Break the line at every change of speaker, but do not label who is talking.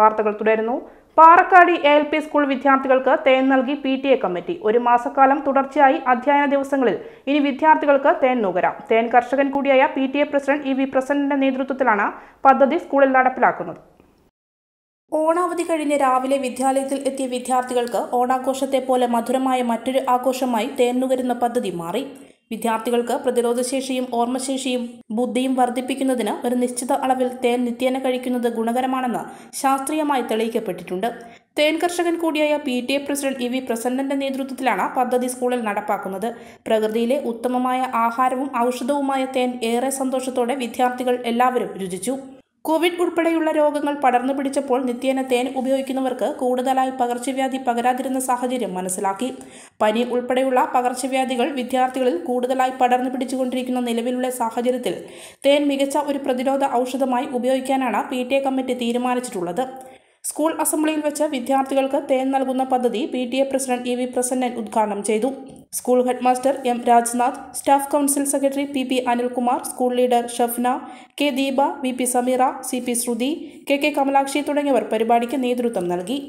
വാർത്തകൾ തുടരുന്നു Parakkadi A L P school വിദ്യാർത്ഥികൾക്ക് തേൻ നൽകി പി ടി എ കമ്മിറ്റി ഒരു മാസക്കാലം തുടർച്ചയായി അധ്യയന ദിവസങ്ങളിൽ ഇനി വിദ്യാർത്ഥികൾക്ക് തേൻ നുകരാം തേൻ കർഷകൻ കൂടിയായ P T A president E V പ്രസന്നന്റെ നേതൃത്വത്തിലാണ് പദ്ധതി സ്കൂളിൽ നടപ്പിലാക്കുന്നത് ഓണാവധി കഴിഞ്ഞ് രാവിലെ വിദ്യാലയത്തിൽ എത്തിയ വിദ്യാർത്ഥികൾക്ക് ഓണാഘോഷത്തെ പോലെ മധുരമായ മറ്റൊരു ആഘോഷമായി തേൻ നുകരുന്ന പദ്ധതി മാറി വിദ്യാർത്ഥികൾക്ക് പ്രതിരോധശേഷിയും ഓർമ്മശേഷിയും ബുദ്ധിയും വർദ്ധിപ്പിക്കുന്നതിന് ഒരു നിശ്ചിത അളവിൽ തേൻ നിത്യേന കഴിക്കുന്നത് ഗുണകരമാണെന്ന് ശാസ്ത്രീയമായി തെളിയിക്കപ്പെട്ടിട്ടുണ്ട് തേൻ കർഷകൻ കൂടിയായ P T A president E V പ്രസന്നന്റെ നേതൃത്വത്തിലാണ് പദ്ധതി സ്കൂളിൽ നടപ്പാക്കുന്നത് പ്രകൃതിയിലെ ഉത്തമമായ ആഹാരവും ഔഷധവുമായ തേൻ ഏറെ സന്തോഷത്തോടെ വിദ്യാർത്ഥികൾ എല്ലാവരും രുചിച്ചു കോവിഡ് ഉൾപ്പെടെയുള്ള രോഗങ്ങൾ പടർന്നു പിടിച്ചപ്പോൾ നിത്യേന തേൻ ഉപയോഗിക്കുന്നവർക്ക് കൂടുതലായി പകർച്ചവ്യാധി പകരാതിരുന്ന സാഹചര്യം മനസ്സിലാക്കി പനി ഉൾപ്പെടെയുള്ള പകർച്ചവ്യാധികൾ വിദ്യാർത്ഥികളിൽ കൂടുതലായി പടർന്നു പിടിച്ചുകൊണ്ടിരിക്കുന്ന നിലവിലുള്ള സാഹചര്യത്തിൽ തേൻ മികച്ച ഒരു പ്രതിരോധ ഔഷധമായി ഉപയോഗിക്കാനാണ് പി ടി എ കമ്മിറ്റി തീരുമാനിച്ചിട്ടുള്ളത് സ്കൂൾ അസംബ്ലിയിൽ വെച്ച് വിദ്യാർത്ഥികൾക്ക് തേൻ നൽകുന്ന പദ്ധതി P T A president E V Prasannan ഉദ്ഘാടനം ചെയ്തു school headmaster M Rajnath staff council secretary P P Anilkumar school leader Shafna K Deepa V P Sameera C P Shruthi K K Kamalakshi തുടങ്ങിയവർ പരിപാടിക്ക് നേതൃത്വം നൽകി